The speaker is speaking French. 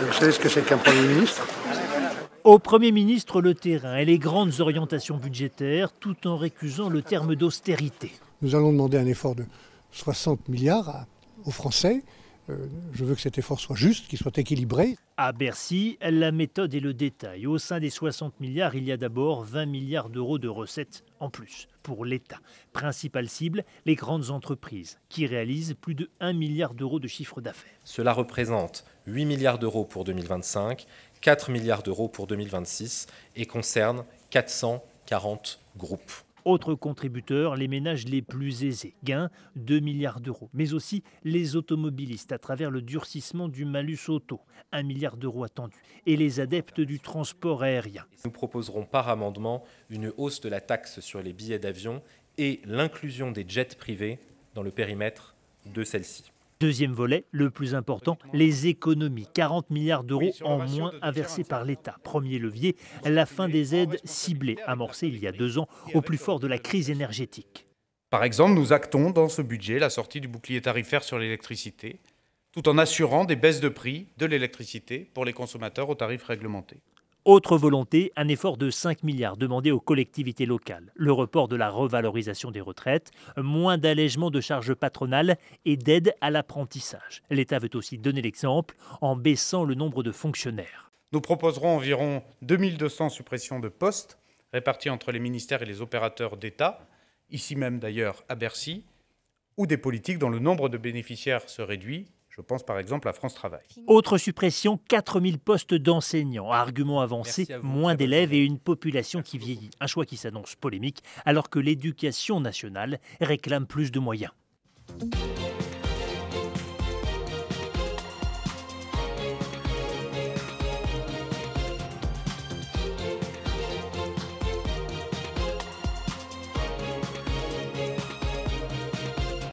Vous savez ce que c'est qu'un Premier ministre au Premier ministre, le terrain et les grandes orientations budgétaires, tout en récusant le terme d'austérité. Nous allons demander un effort de 60 milliards aux Français, euh, je veux que cet effort soit juste, qu'il soit équilibré. À Bercy, la méthode et le détail. Au sein des 60 milliards, il y a d'abord 20 milliards d'euros de recettes en plus pour l'État. Principale cible, les grandes entreprises qui réalisent plus de 1 milliard d'euros de chiffre d'affaires. Cela représente 8 milliards d'euros pour 2025, 4 milliards d'euros pour 2026 et concerne 440 groupes. Autres contributeurs, les ménages les plus aisés, gains 2 milliards d'euros, mais aussi les automobilistes à travers le durcissement du malus auto, 1 milliard d'euros attendu, et les adeptes du transport aérien. Nous proposerons par amendement une hausse de la taxe sur les billets d'avion et l'inclusion des jets privés dans le périmètre de celle-ci. Deuxième volet, le plus important, les économies. 40 milliards d'euros en moins inversés par l'État. Premier levier, la fin des aides ciblées, amorcées il y a deux ans au plus fort de la crise énergétique. Par exemple, nous actons dans ce budget la sortie du bouclier tarifaire sur l'électricité, tout en assurant des baisses de prix de l'électricité pour les consommateurs aux tarifs réglementés. Autre volonté, un effort de 5 milliards demandé aux collectivités locales, le report de la revalorisation des retraites, moins d'allègements de charges patronales et d'aide à l'apprentissage. L'État veut aussi donner l'exemple en baissant le nombre de fonctionnaires. Nous proposerons environ 2200 suppressions de postes répartis entre les ministères et les opérateurs d'État, ici même d'ailleurs à Bercy, ou des politiques dont le nombre de bénéficiaires se réduit je pense par exemple à France Travail. Autre suppression, 4000 postes d'enseignants. Argument avancé, moins d'élèves et une population qui vieillit. Un choix qui s'annonce polémique alors que l'éducation nationale réclame plus de moyens.